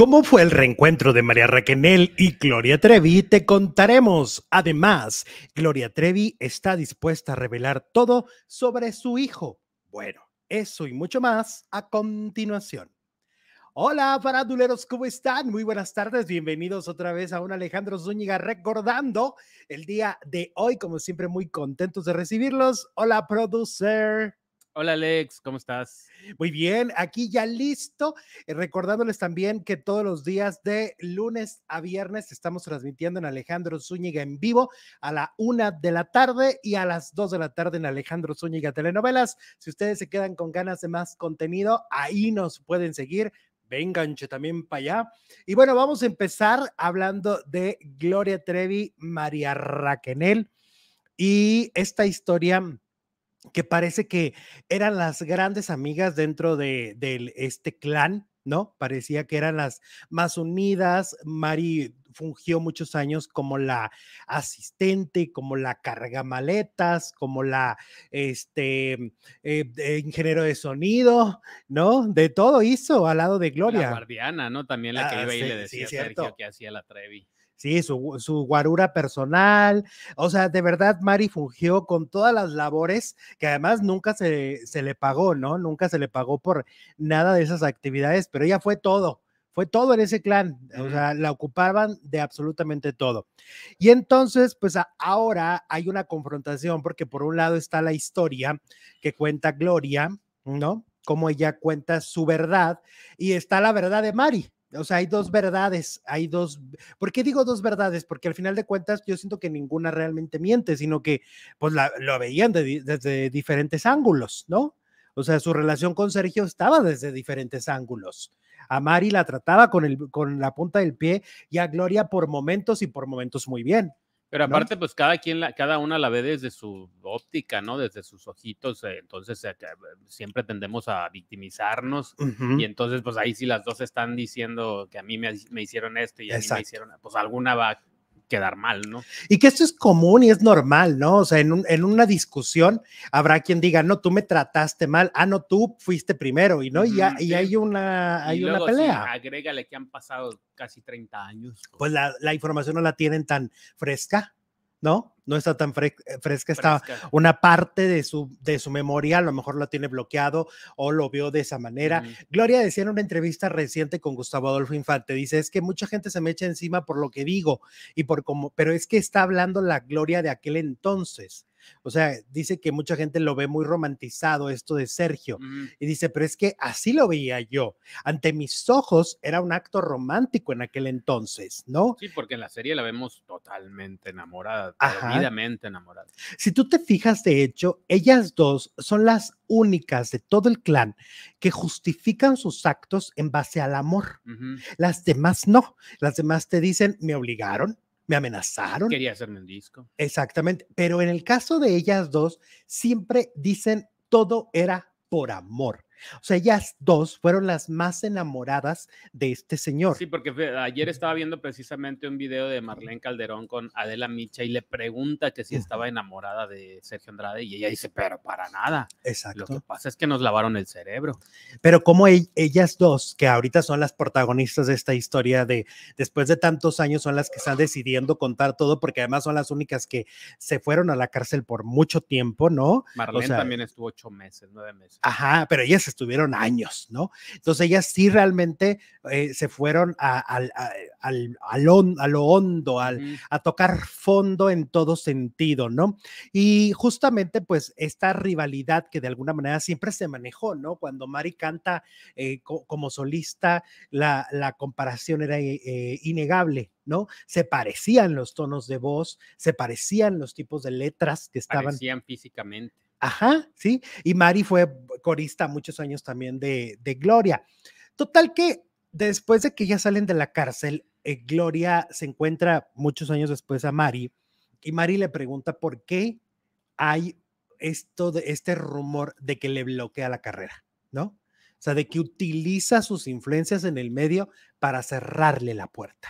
¿Cómo fue el reencuentro de María Raquenel y Gloria Trevi? Te contaremos. Además, Gloria Trevi está dispuesta a revelar todo sobre su hijo. Bueno, eso y mucho más a continuación. Hola, faraduleros, ¿cómo están? Muy buenas tardes, bienvenidos otra vez a un Alejandro Zúñiga recordando el día de hoy, como siempre, muy contentos de recibirlos. Hola, producer. Hola Alex, ¿cómo estás? Muy bien, aquí ya listo. Eh, recordándoles también que todos los días de lunes a viernes estamos transmitiendo en Alejandro Zúñiga en vivo a la una de la tarde y a las dos de la tarde en Alejandro Zúñiga Telenovelas. Si ustedes se quedan con ganas de más contenido, ahí nos pueden seguir vénganse también para allá. Y bueno, vamos a empezar hablando de Gloria Trevi, María Raquenel y esta historia que parece que eran las grandes amigas dentro de, este clan, ¿no? Parecía que eran las más unidas. Mari fungió muchos años como la asistente, como la cargamaletas, como la este eh, ingeniero de sonido, ¿no? De todo hizo al lado de Gloria. La guardiana, ¿no? También la que ah, iba y le decía Sergio que hacía la Trevi. Sí, su, guarura personal. O sea, de verdad, Mari fungió con todas las labores que además nunca se, se, le pagó, ¿no? Nunca se le pagó por nada de esas actividades, pero ella fue todo. Fue todo en ese clan, o sea, la ocupaban de absolutamente todo. Y entonces, pues ahora hay una confrontación, porque por un lado está la historia que cuenta Gloria, ¿no? Cómo ella cuenta su verdad, y está la verdad de Mari, o sea, hay dos verdades, hay dos... ¿Por qué digo dos verdades? Porque al final de cuentas yo siento que ninguna realmente miente, sino que pues la, lo veían desde diferentes ángulos, ¿no? O sea, su relación con Sergio estaba desde diferentes ángulos. A Mari la trataba con, con la punta del pie y a Gloria por momentos y por momentos muy bien. Pero aparte, pues cada quien, la, cada una la ve desde su óptica, ¿no? Desde sus ojitos, eh, entonces siempre tendemos a victimizarnos y entonces, pues ahí sí las dos están diciendo que a mí me, hicieron esto y a mí me hicieron, pues alguna va quedar mal, ¿no? Y que esto es común y es normal, ¿no? O sea, en, en una discusión habrá quien diga, no, tú me trataste mal, ah, no, tú fuiste primero, y no, y, y, hay una, hay una pelea. Sí, agrégale que han pasado casi 30 años. Pues la, la información no la tienen tan fresca. ¿no? No está tan eh, fresca, está una parte de su, de su memoria, a lo mejor la tiene bloqueado o lo vio de esa manera. Gloria decía en una entrevista reciente con Gustavo Adolfo Infante, dice, es que mucha gente se me echa encima por lo que digo y por cómo, pero es que está hablando la Gloria de aquel entonces. O sea, dice que mucha gente lo ve muy romantizado esto de Sergio. Y dice, pero es que así lo veía yo. Ante mis ojos era un acto romántico en aquel entonces, ¿no? Sí, porque en la serie la vemos totalmente enamorada, perdidamente enamorada. Si tú te fijas, de hecho, ellas dos son las únicas de todo el clan que justifican sus actos en base al amor. Las demás no. Las demás te dicen, me obligaron, me amenazaron. Quería hacerme un disco. Exactamente, pero en el caso de ellas dos, siempre dicen todo era por amor. O sea, ellas dos fueron las más enamoradas de este señor. Sí, porque ayer estaba viendo precisamente un video de Marlene Calderón con Adela Micha y le pregunta que si estaba enamorada de Sergio Andrade y ella dice, pero para nada. Exacto. Lo que pasa es que nos lavaron el cerebro. Pero como e, ellas dos, que ahorita son las protagonistas de esta historia de después de tantos años, son las que están decidiendo contar todo porque además son las únicas que se fueron a la cárcel por mucho tiempo, ¿no? Marlene también estuvo ocho meses, nueve meses. Ajá, pero ellas estuvieron años, ¿no? Entonces ellas sí realmente eh, se fueron a, a, lo hondo, al, a tocar fondo en todo sentido, ¿no? Y justamente pues esta rivalidad que de alguna manera siempre se manejó, ¿no? Cuando Mari canta eh, como solista, la, la comparación era eh, innegable, ¿no? Se parecían los tonos de voz, se parecían los tipos de letras que estaban. Parecían físicamente. Ajá, sí. Y Mari fue corista muchos años también de, Gloria. Total que después de que ya salen de la cárcel, eh, Gloria se encuentra muchos años después a Mari y Mari le pregunta por qué hay esto de, este rumor de que le bloquea la carrera, ¿no? O sea, de que utiliza sus influencias en el medio para cerrarle la puerta.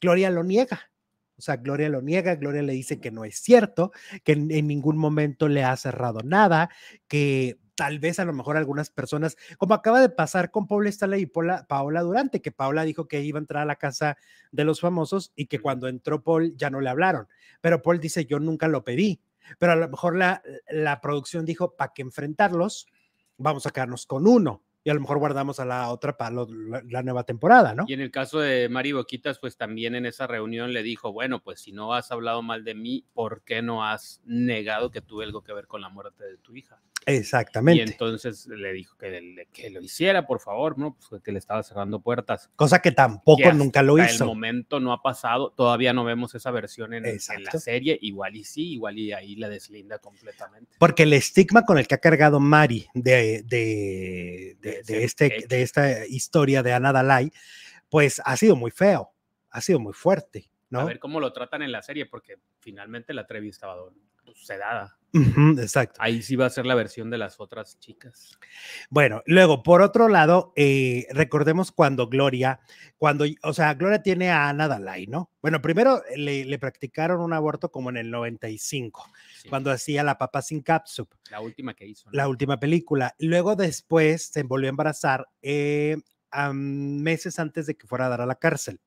Gloria lo niega. O sea, Gloria lo niega, Gloria le dice que no es cierto, que en ningún momento le ha cerrado nada, que tal vez a lo mejor algunas personas, como acaba de pasar con Paula Stanley y Paula, Paola Durante, que Paola dijo que iba a entrar a la casa de los famosos y que cuando entró Paul ya no le hablaron, pero Paul dice, yo nunca lo pedí, pero a lo mejor la, la producción dijo, para que enfrentarlos, vamos a quedarnos con uno y a lo mejor guardamos a la otra para la, nueva temporada, ¿no? Y en el caso de Mari Boquitas, pues también en esa reunión le dijo, bueno, pues si no has hablado mal de mí, ¿por qué no has negado que tuve algo que ver con la muerte de tu hija? Exactamente. Y entonces le dijo que, que lo hiciera, por favor, ¿no? Pues que le estaba cerrando puertas. Cosa que tampoco nunca lo hizo. el momento no ha pasado, todavía no vemos esa versión en, la serie, igual y sí, igual y ahí la deslinda completamente. Porque el estigma con el que ha cargado Mari de, de de, este, de esta historia de Ana Dalai, pues ha sido muy feo, ha sido muy fuerte. ¿no? A ver cómo lo tratan en la serie, porque finalmente la trevi va pues, sedada exacto. Ahí sí va a ser la versión de las otras chicas. Bueno, luego, por otro lado, eh, recordemos cuando Gloria, cuando, o sea, Gloria tiene a Ana Dalai, ¿no? Bueno, primero eh, le, practicaron un aborto como en el 95, cuando hacía La Papa sin Capsup. La última que hizo. La última película. Luego después se volvió a embarazar eh, meses antes de que fuera a dar a la cárcel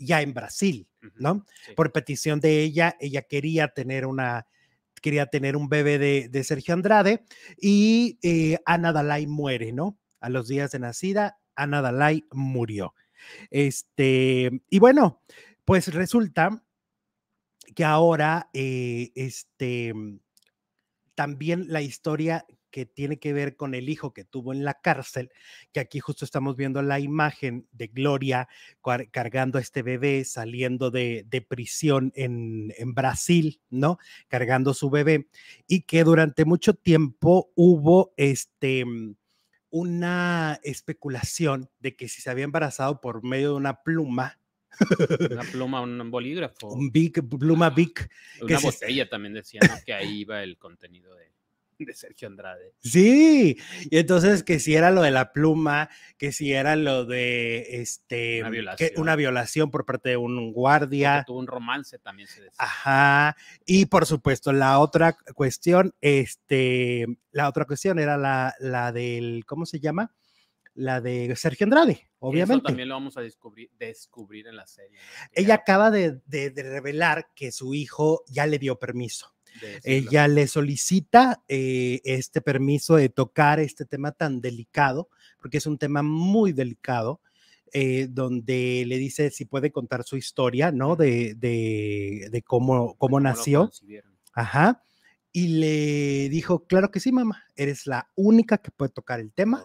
ya en Brasil, ¿no? Por petición de ella, ella quería tener una, quería tener un bebé de, Sergio Andrade y eh, Ana Dalai muere, ¿no? A los días de nacida, Ana Dalai murió. Este, y bueno, pues resulta que ahora, eh, este, también la historia que tiene que ver con el hijo que tuvo en la cárcel, que aquí justo estamos viendo la imagen de Gloria cargando a este bebé saliendo de, de prisión en, en Brasil, ¿no? Cargando su bebé y que durante mucho tiempo hubo este mm, una especulación de que si se había embarazado por medio de una pluma, una pluma, un bolígrafo. Un big, pluma big. Una botella también decía que ahí iba el contenido de de Sergio Andrade. Sí, y entonces que si era lo de la pluma, que si era lo de este una violación, una violación por parte de un guardia. tuvo un romance también se decía. Ajá, y por supuesto la otra cuestión, este, la otra cuestión era la, del, ¿cómo se llama? la de Sergio Andrade, obviamente. Eso también lo vamos a descubrir, descubrir en la serie. Ella acaba de revelar que su hijo ya le dio permiso ella eh, le solicita eh, este permiso de tocar este tema tan delicado, porque es un tema muy delicado. Eh, donde le dice si puede contar su historia, ¿no? De, cómo, cómo nació. Ajá. Y le dijo, claro que sí, mamá, eres la única que puede tocar el tema,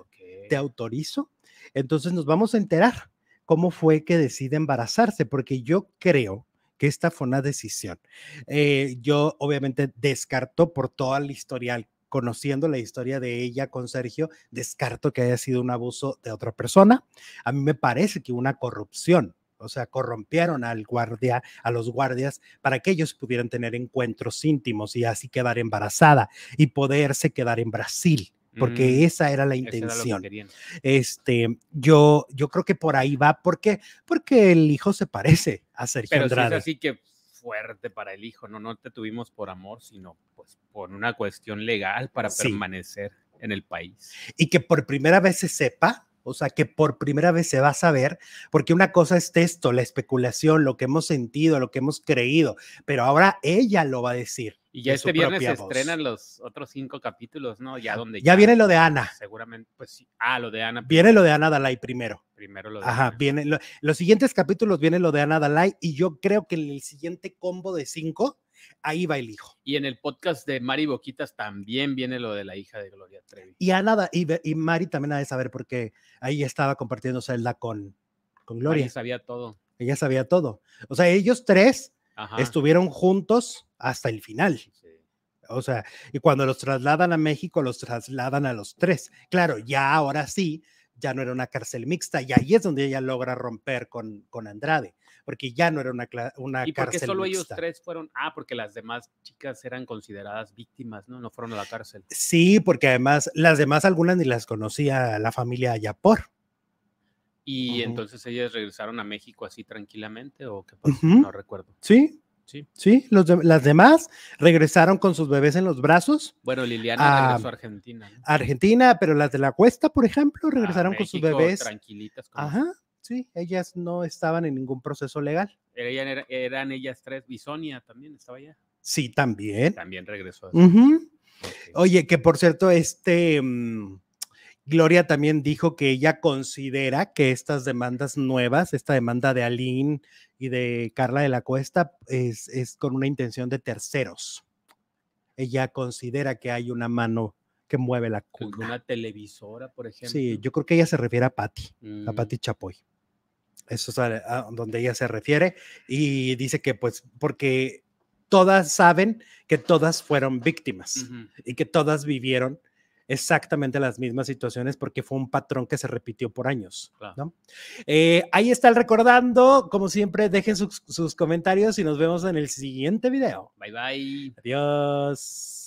te autorizo. Entonces nos vamos a enterar cómo fue que decide embarazarse, porque yo creo esta fue una decisión. Eh, yo obviamente descarto por todo el historial conociendo la historia de ella con Sergio, descarto que haya sido un abuso de otra persona. A mí me parece que una corrupción, o sea, corrompieron al guardia, a los guardias para que ellos pudieran tener encuentros íntimos y así quedar embarazada y poderse quedar en Brasil porque mm, esa era la intención. este, yo, yo creo que por ahí va, porque, porque el hijo se parece a Sergio Pero Si es así que fuerte para el hijo, no, no te tuvimos por amor, sino pues por una cuestión legal para permanecer en el país. Y que por primera vez se sepa o sea, que por primera vez se va a saber, porque una cosa es esto, la especulación, lo que hemos sentido, lo que hemos creído, pero ahora ella lo va a decir. Y ya este viernes se estrenan los otros cinco capítulos, ¿no? Ya donde ya, viene lo de Ana. Seguramente, pues sí. Ah, lo de Ana. Viene lo de Ana Dalai primero. Primero lo de Ajá, viene los siguientes capítulos viene lo de Ana Dalai y yo creo que en el siguiente combo de cinco ahí va el hijo. Y en el podcast de Mari Boquitas también viene lo de la hija de Gloria Trevi. Y Ana y, y Mari también ha de saber porque ahí estaba compartiendo celda con con Gloria. Ella sabía todo. Ella sabía todo. O sea, ellos tres estuvieron juntos hasta el final. O sea, y cuando los trasladan a México, los trasladan a los tres. Claro, ya ahora sí, ya no era una cárcel mixta y ahí es donde ella logra romper con, con Andrade, porque ya no era una, una cárcel mixta. ¿Y solo ellos tres fueron? Ah, porque las demás chicas eran consideradas víctimas, ¿no? No fueron a la cárcel. Sí, porque además las demás algunas ni las conocía la familia Ayapor y entonces ellas regresaron a México así tranquilamente o qué no recuerdo. Sí. Sí, sí las demás regresaron con sus bebés en los brazos. Bueno, Liliana ah, regresó a Argentina. Argentina, pero las de la cuesta, por ejemplo, ah, regresaron con sus bebés. Tranquilitas. Como Ajá, sí, ellas no estaban en ningún proceso legal. Eran, eran, ellas tres, y también estaba allá. Sí, también. También regresó. Oye, que por cierto, este... Mm, Gloria también dijo que ella considera que estas demandas nuevas, esta demanda de Aline y de Carla de la Cuesta, es, con una intención de terceros. Ella considera que hay una mano que mueve la cuna. Una televisora, por ejemplo. Sí, yo creo que ella se refiere a Patti, a mm. Patti Chapoy. Eso es a, donde ella se refiere y dice que pues porque todas saben que todas fueron víctimas y que todas vivieron exactamente las mismas situaciones porque fue un patrón que se repitió por años. Eh, ahí está el recordando. Como siempre, dejen sus, sus comentarios y nos vemos en el siguiente video. Bye bye. Adiós.